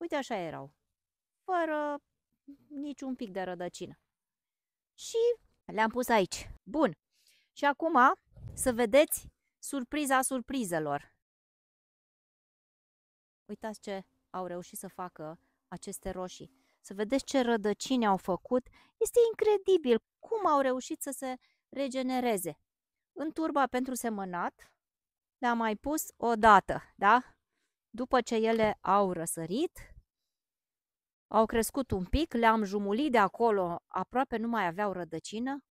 Uite așa erau, fără niciun pic de rădăcină. Și le-am pus aici. Bun. Și acum să vedeți surpriza surprizelor. Uitați ce au reușit să facă aceste roșii. Să vedeți ce rădăcini au făcut. Este incredibil cum au reușit să se regenereze. În turba pentru semănat le-am mai pus o dată, da? După ce ele au răsărit, au crescut un pic, le-am jumulit de acolo, aproape nu mai aveau rădăcină,